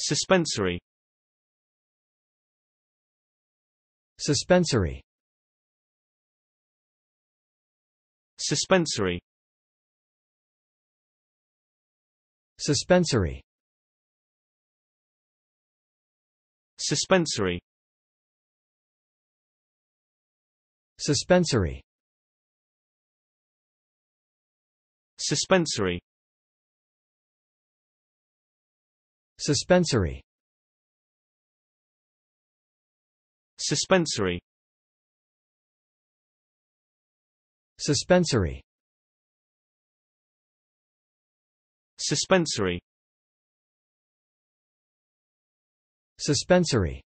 Suspensory Suspensory Suspensory Suspensory Suspensory Suspensory Suspensory Suspensory Suspensory Suspensory Suspensory Suspensory